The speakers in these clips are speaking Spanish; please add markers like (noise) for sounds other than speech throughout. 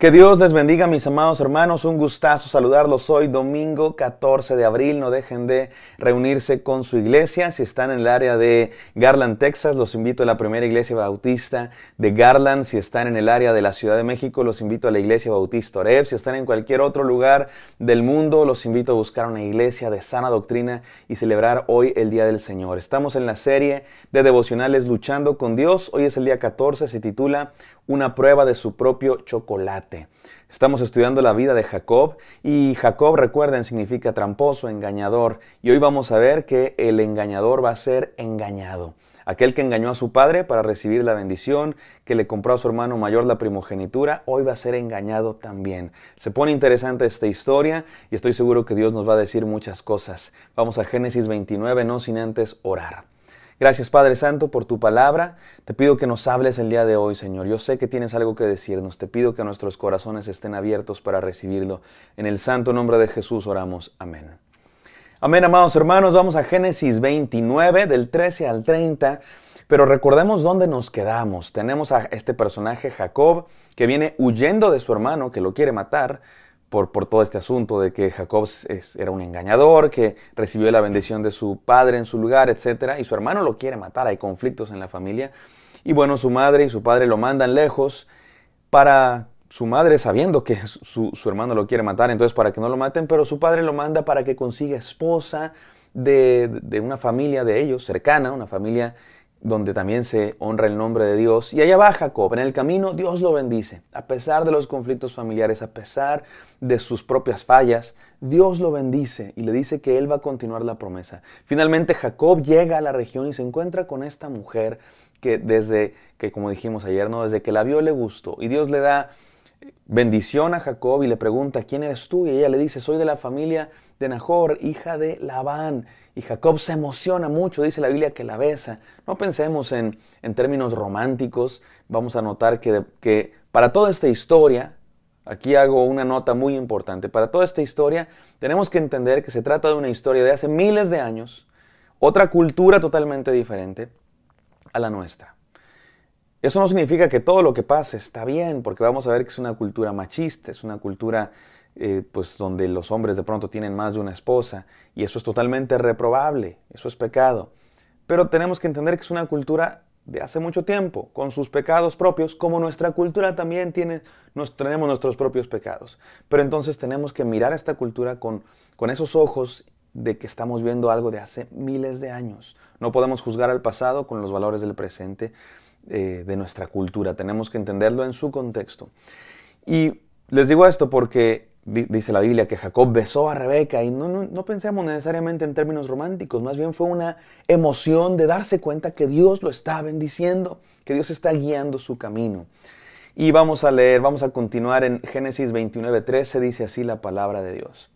Que Dios les bendiga, mis amados hermanos. Un gustazo saludarlos hoy, domingo 14 de abril. No dejen de reunirse con su iglesia. Si están en el área de Garland, Texas, los invito a la primera iglesia bautista de Garland. Si están en el área de la Ciudad de México, los invito a la iglesia bautista Oreb. Si están en cualquier otro lugar del mundo, los invito a buscar una iglesia de sana doctrina y celebrar hoy el Día del Señor. Estamos en la serie de devocionales Luchando con Dios. Hoy es el día 14, se titula Una prueba de su propio chocolate. Estamos estudiando la vida de Jacob y Jacob, recuerden, significa tramposo, engañador. Y hoy vamos a ver que el engañador va a ser engañado. Aquel que engañó a su padre para recibir la bendición, que le compró a su hermano mayor la primogenitura, hoy va a ser engañado también. Se pone interesante esta historia y estoy seguro que Dios nos va a decir muchas cosas. Vamos a Génesis 29, no sin antes orar. Gracias Padre Santo por tu palabra. Te pido que nos hables el día de hoy, Señor. Yo sé que tienes algo que decirnos. Te pido que nuestros corazones estén abiertos para recibirlo. En el santo nombre de Jesús oramos. Amén. Amén, amados hermanos. Vamos a Génesis 29, del 13 al 30. Pero recordemos dónde nos quedamos. Tenemos a este personaje, Jacob, que viene huyendo de su hermano, que lo quiere matar por, todo este asunto de que Jacob era un engañador, que recibió la bendición de su padre en su lugar, etc. Y su hermano lo quiere matar, hay conflictos en la familia. Y bueno, su madre y su padre lo mandan lejos para su madre sabiendo que su, hermano lo quiere matar, entonces para que no lo maten, pero su padre lo manda para que consiga esposa de, de una familia de ellos, cercana, una familia donde también se honra el nombre de Dios. Y allá va Jacob, en el camino Dios lo bendice. A pesar de los conflictos familiares, a pesar de sus propias fallas, Dios lo bendice y le dice que él va a continuar la promesa. Finalmente Jacob llega a la región y se encuentra con esta mujer que desde que como dijimos ayer, no, desde que la vio le gustó y Dios le da bendición a Jacob y le pregunta, "¿Quién eres tú?" y ella le dice, "Soy de la familia de Nahor, hija de Labán." Y Jacob se emociona mucho, dice la Biblia que la besa. No pensemos en, términos románticos. Vamos a notar que, que para toda esta historia, aquí hago una nota muy importante, para toda esta historia tenemos que entender que se trata de una historia de hace miles de años, otra cultura totalmente diferente a la nuestra. Eso no significa que todo lo que pasa está bien, porque vamos a ver que es una cultura machista, es una cultura eh, pues donde los hombres de pronto tienen más de una esposa, y eso es totalmente reprobable, eso es pecado. Pero tenemos que entender que es una cultura de hace mucho tiempo, con sus pecados propios, como nuestra cultura también tiene, nos, tenemos nuestros propios pecados. Pero entonces tenemos que mirar a esta cultura con, con esos ojos de que estamos viendo algo de hace miles de años. No podemos juzgar al pasado con los valores del presente eh, de nuestra cultura, tenemos que entenderlo en su contexto. Y les digo esto porque dice la Biblia que Jacob besó a Rebeca y no, no, pensemos necesariamente en términos románticos, más bien fue una emoción de darse cuenta que Dios lo está bendiciendo, que Dios está guiando su camino. Y vamos a leer, vamos a continuar en Génesis 29, 13, dice así la palabra de Dios.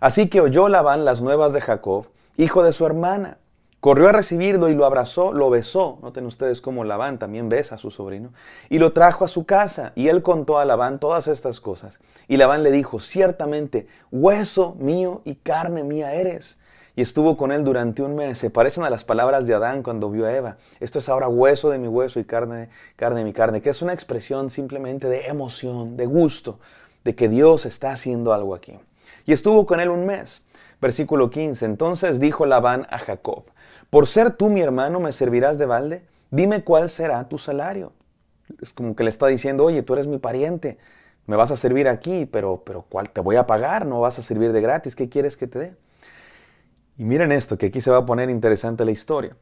Así que oyó Labán las nuevas de Jacob, hijo de su hermana, Corrió a recibirlo y lo abrazó, lo besó. Noten ustedes cómo Labán también besa a su sobrino. Y lo trajo a su casa. Y él contó a Labán todas estas cosas. Y Labán le dijo, ciertamente, hueso mío y carne mía eres. Y estuvo con él durante un mes. Se parecen a las palabras de Adán cuando vio a Eva. Esto es ahora hueso de mi hueso y carne, carne de mi carne, que es una expresión simplemente de emoción, de gusto, de que Dios está haciendo algo aquí. Y estuvo con él un mes. Versículo 15. Entonces dijo Labán a Jacob, por ser tú mi hermano, ¿me servirás de balde? Dime cuál será tu salario. Es como que le está diciendo, oye, tú eres mi pariente, me vas a servir aquí, pero, pero ¿cuál te voy a pagar? No vas a servir de gratis, ¿qué quieres que te dé? Y miren esto, que aquí se va a poner interesante la historia.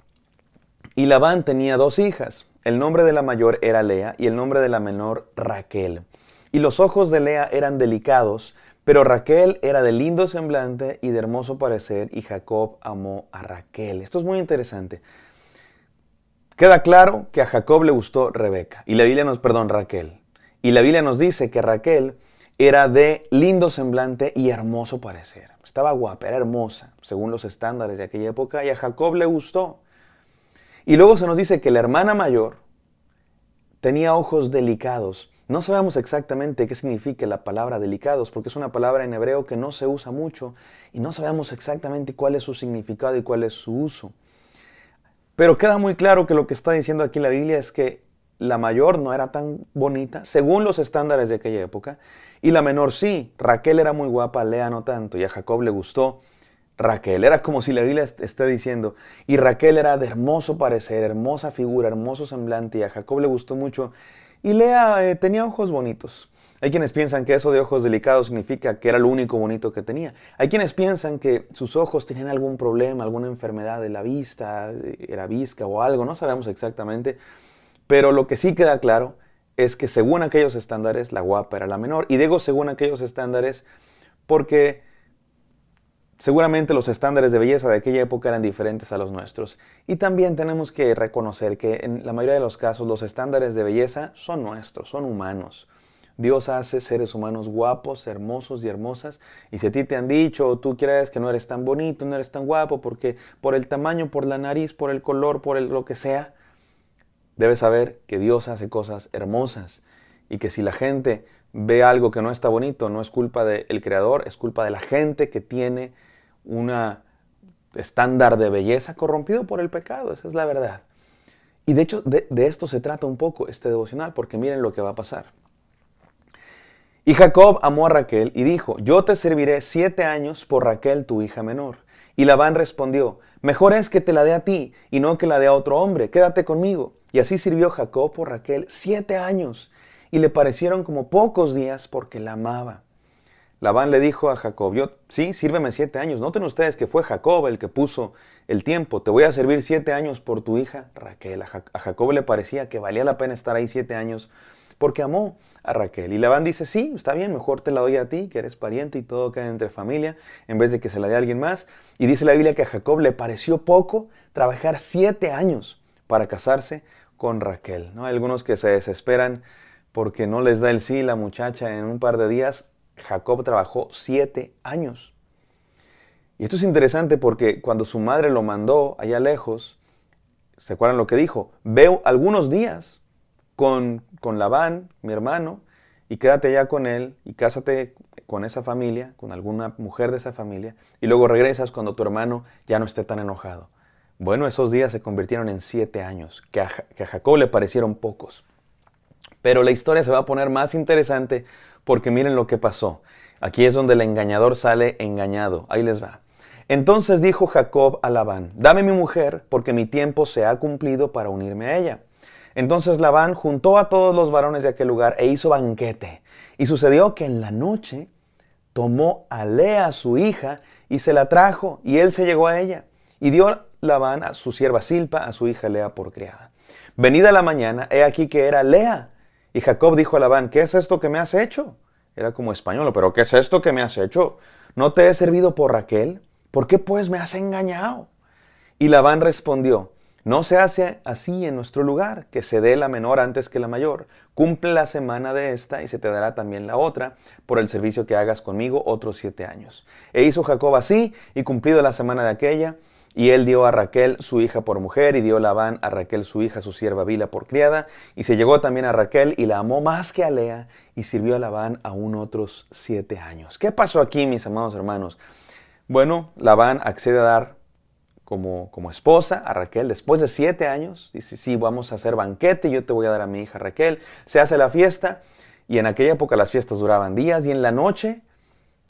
Y Labán tenía dos hijas. El nombre de la mayor era Lea y el nombre de la menor Raquel. Y los ojos de Lea eran delicados, pero Raquel era de lindo semblante y de hermoso parecer, y Jacob amó a Raquel. Esto es muy interesante. Queda claro que a Jacob le gustó Rebeca, y la Biblia nos, perdón, Raquel. Y la Biblia nos dice que Raquel era de lindo semblante y hermoso parecer. Estaba guapa, era hermosa, según los estándares de aquella época, y a Jacob le gustó. Y luego se nos dice que la hermana mayor tenía ojos delicados no sabemos exactamente qué significa la palabra delicados, porque es una palabra en hebreo que no se usa mucho y no sabemos exactamente cuál es su significado y cuál es su uso. Pero queda muy claro que lo que está diciendo aquí la Biblia es que la mayor no era tan bonita, según los estándares de aquella época, y la menor sí. Raquel era muy guapa, Lea no tanto, y a Jacob le gustó. Raquel era como si la Biblia esté diciendo, y Raquel era de hermoso parecer, hermosa figura, hermoso semblante, y a Jacob le gustó mucho, y Lea eh, tenía ojos bonitos. Hay quienes piensan que eso de ojos delicados significa que era lo único bonito que tenía. Hay quienes piensan que sus ojos tenían algún problema, alguna enfermedad de la vista, eh, era visca o algo, no sabemos exactamente. Pero lo que sí queda claro es que según aquellos estándares, la guapa era la menor. Y digo según aquellos estándares porque Seguramente los estándares de belleza de aquella época eran diferentes a los nuestros. Y también tenemos que reconocer que en la mayoría de los casos los estándares de belleza son nuestros, son humanos. Dios hace seres humanos guapos, hermosos y hermosas. Y si a ti te han dicho, tú crees que no eres tan bonito, no eres tan guapo, porque por el tamaño, por la nariz, por el color, por lo que sea, debes saber que Dios hace cosas hermosas. Y que si la gente ve algo que no está bonito, no es culpa del creador, es culpa de la gente que tiene un estándar de belleza corrompido por el pecado, esa es la verdad. Y de hecho de, de, esto se trata un poco este devocional, porque miren lo que va a pasar. Y Jacob amó a Raquel y dijo, yo te serviré siete años por Raquel tu hija menor. Y Labán respondió, mejor es que te la dé a ti y no que la dé a otro hombre, quédate conmigo. Y así sirvió Jacob por Raquel siete años y le parecieron como pocos días porque la amaba. Labán le dijo a Jacob, yo, sí, sírveme siete años. Noten ustedes que fue Jacob el que puso el tiempo. Te voy a servir siete años por tu hija Raquel. A, Jacob le parecía que valía la pena estar ahí siete años porque amó a Raquel. Y Labán dice, sí, está bien, mejor te la doy a ti, que eres pariente y todo queda entre familia, en vez de que se la dé a alguien más. Y dice la Biblia que a Jacob le pareció poco trabajar siete años para casarse con Raquel. ¿no? Hay algunos que se desesperan porque no les da el sí la muchacha en un par de días. Jacob trabajó siete años. Y esto es interesante porque cuando su madre lo mandó allá lejos, ¿se acuerdan lo que dijo? Veo algunos días con, con Labán, mi hermano, y quédate allá con él y cásate con esa familia, con alguna mujer de esa familia, y luego regresas cuando tu hermano ya no esté tan enojado. Bueno, esos días se convirtieron en siete años, que a Jacob le parecieron pocos. Pero la historia se va a poner más interesante porque miren lo que pasó. Aquí es donde el engañador sale engañado. Ahí les va. Entonces dijo Jacob a Labán, dame mi mujer, porque mi tiempo se ha cumplido para unirme a ella. Entonces Labán juntó a todos los varones de aquel lugar e hizo banquete. Y sucedió que en la noche tomó a Lea, su hija, y se la trajo, y él se llegó a ella. Y dio Labán a su sierva Silpa, a su hija Lea por criada. Venida la mañana, he aquí que era Lea, y Jacob dijo a Labán, ¿qué es esto que me has hecho? Era como español, pero ¿qué es esto que me has hecho? ¿No te he servido por Raquel? ¿Por qué pues me has engañado? Y Labán respondió, no se hace así en nuestro lugar, que se dé la menor antes que la mayor. Cumple la semana de esta y se te dará también la otra, por el servicio que hagas conmigo otros siete años. E hizo Jacob así, y cumplido la semana de aquella, y él dio a Raquel su hija por mujer, y dio Labán a Raquel su hija, su sierva Vila por criada, y se llegó también a Raquel y la amó más que a Lea, y sirvió a Labán aún otros siete años. ¿Qué pasó aquí, mis amados hermanos? Bueno, Labán accede a dar como, esposa a Raquel después de siete años. Dice, sí, vamos a hacer banquete, yo te voy a dar a mi hija Raquel. Se hace la fiesta, y en aquella época las fiestas duraban días, y en la noche,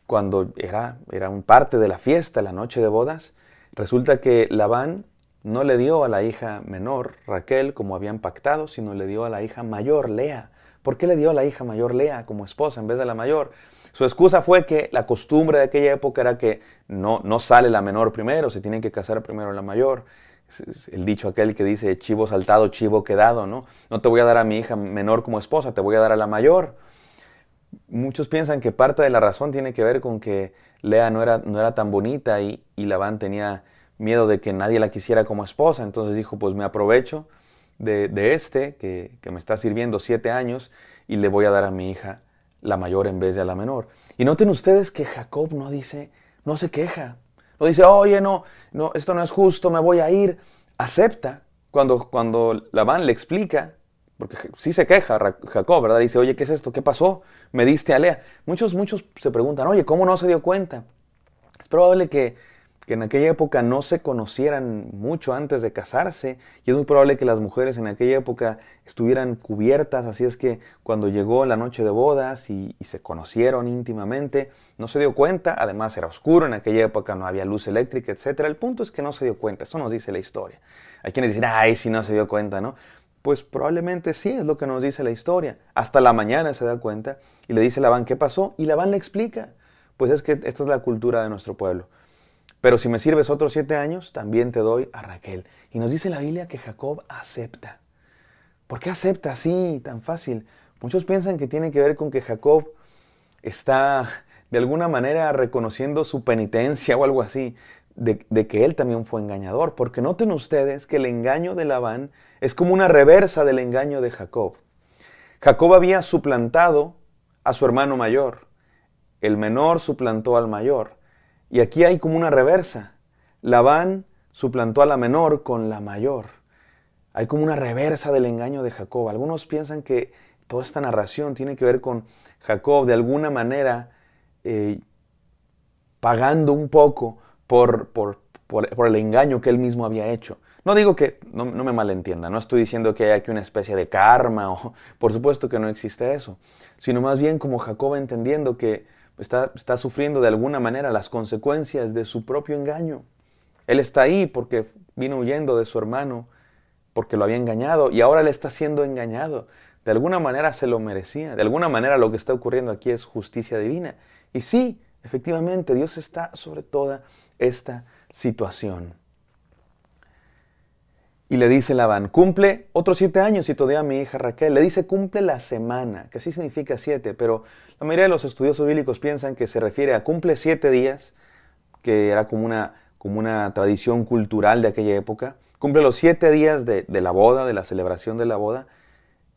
cuando era, era un parte de la fiesta, la noche de bodas, Resulta que Labán no le dio a la hija menor, Raquel, como habían pactado, sino le dio a la hija mayor, Lea. ¿Por qué le dio a la hija mayor, Lea, como esposa en vez de la mayor? Su excusa fue que la costumbre de aquella época era que no, no sale la menor primero, se tienen que casar primero la mayor. El dicho aquel que dice chivo saltado, chivo quedado, ¿no? No te voy a dar a mi hija menor como esposa, te voy a dar a la mayor muchos piensan que parte de la razón tiene que ver con que Lea no era, tan bonita y, y Labán tenía miedo de que nadie la quisiera como esposa. Entonces dijo, pues me aprovecho de, de este que, me está sirviendo siete años y le voy a dar a mi hija la mayor en vez de a la menor. Y noten ustedes que Jacob no dice, no se queja. No dice, oye, no, no esto no es justo, me voy a ir. Acepta cuando, cuando Labán le explica porque sí se queja Jacob, ¿verdad? Dice, oye, ¿qué es esto? ¿Qué pasó? Me diste a Lea. Muchos, muchos se preguntan, oye, ¿cómo no se dio cuenta? Es probable que, en aquella época no se conocieran mucho antes de casarse y es muy probable que las mujeres en aquella época estuvieran cubiertas, así es que cuando llegó la noche de bodas y, y se conocieron íntimamente, no se dio cuenta, además era oscuro, en aquella época no había luz eléctrica, etc. El punto es que no se dio cuenta, eso nos dice la historia. Hay quienes dicen, ay, si no se dio cuenta, ¿no? Pues probablemente sí, es lo que nos dice la historia. Hasta la mañana se da cuenta y le dice a Labán qué pasó y Labán le explica. Pues es que esta es la cultura de nuestro pueblo. Pero si me sirves otros siete años, también te doy a Raquel. Y nos dice la Biblia que Jacob acepta. ¿Por qué acepta así, tan fácil? Muchos piensan que tiene que ver con que Jacob está de alguna manera reconociendo su penitencia o algo así de, que él también fue engañador, porque noten ustedes que el engaño de Labán es como una reversa del engaño de Jacob. Jacob había suplantado a su hermano mayor, el menor suplantó al mayor, y aquí hay como una reversa. Labán suplantó a la menor con la mayor. Hay como una reversa del engaño de Jacob. Algunos piensan que toda esta narración tiene que ver con Jacob de alguna manera eh, pagando un poco por, por, el engaño que él mismo había hecho. No digo que, no, me malentienda, no estoy diciendo que hay aquí una especie de karma, o, (laughs) por supuesto que no existe eso, sino más bien como Jacob entendiendo que está, está sufriendo de alguna manera las consecuencias de su propio engaño. Él está ahí porque vino huyendo de su hermano, porque lo había engañado, y ahora le está siendo engañado. De alguna manera se lo merecía, de alguna manera lo que está ocurriendo aquí es justicia divina. Y sí, efectivamente, Dios está sobre toda esta situación. Y le dice Labán, cumple otros siete años y todavía mi hija Raquel. Le dice, cumple la semana, que así significa siete, pero la mayoría de los estudiosos bíblicos piensan que se refiere a cumple siete días, que era como una, como una tradición cultural de aquella época. Cumple los siete días de, de la boda, de la celebración de la boda,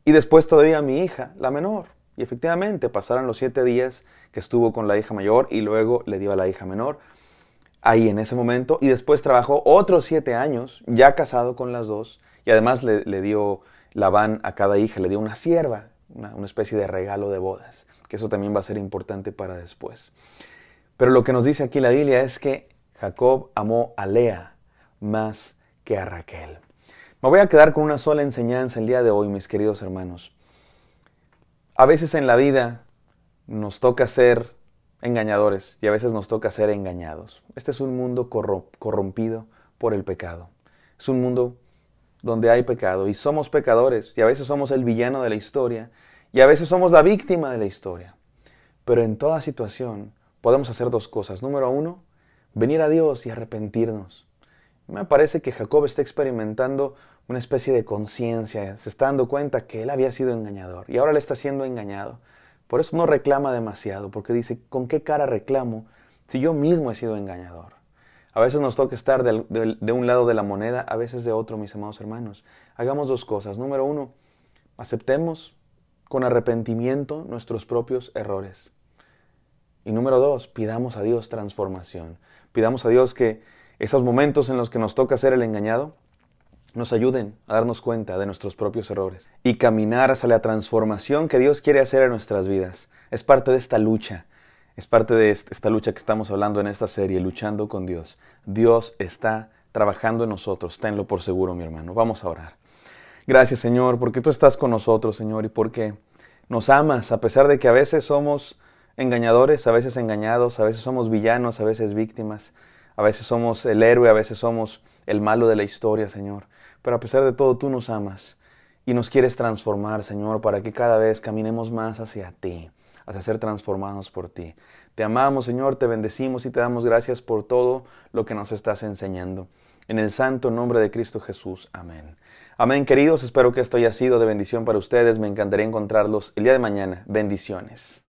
y después todavía mi hija, la menor. Y efectivamente pasaron los siete días que estuvo con la hija mayor y luego le dio a la hija menor ahí en ese momento y después trabajó otros siete años, ya casado con las dos, y además le, dio dio van a cada hija, le dio una sierva, una, una especie de regalo de bodas, que eso también va a ser importante para después. Pero lo que nos dice aquí la Biblia es que Jacob amó a Lea más que a Raquel. Me voy a quedar con una sola enseñanza el día de hoy, mis queridos hermanos. A veces en la vida nos toca ser engañadores y a veces nos toca ser engañados. Este es un mundo corrompido por el pecado. Es un mundo donde hay pecado y somos pecadores y a veces somos el villano de la historia y a veces somos la víctima de la historia. Pero en toda situación podemos hacer dos cosas. Número uno, venir a Dios y arrepentirnos. Me parece que Jacob está experimentando una especie de conciencia, se está dando cuenta que él había sido engañador y ahora le está siendo engañado. Por eso no reclama demasiado, porque dice, ¿con qué cara reclamo si yo mismo he sido engañador? A veces nos toca estar de, un lado de la moneda, a veces de otro, mis amados hermanos. Hagamos dos cosas. Número uno, aceptemos con arrepentimiento nuestros propios errores. Y número dos, pidamos a Dios transformación. Pidamos a Dios que esos momentos en los que nos toca ser el engañado, nos ayuden a darnos cuenta de nuestros propios errores y caminar hacia la transformación que Dios quiere hacer en nuestras vidas. Es parte de esta lucha, es parte de esta lucha que estamos hablando en esta serie, luchando con Dios. Dios está trabajando en nosotros, tenlo por seguro mi hermano. Vamos a orar. Gracias Señor, porque tú estás con nosotros Señor y porque nos amas, a pesar de que a veces somos engañadores, a veces engañados, a veces somos villanos, a veces víctimas, a veces somos el héroe, a veces somos el malo de la historia, Señor pero a pesar de todo tú nos amas y nos quieres transformar, Señor, para que cada vez caminemos más hacia ti, hacia ser transformados por ti. Te amamos, Señor, te bendecimos y te damos gracias por todo lo que nos estás enseñando. En el santo nombre de Cristo Jesús. Amén. Amén, queridos. Espero que esto haya sido de bendición para ustedes. Me encantaría encontrarlos el día de mañana. Bendiciones.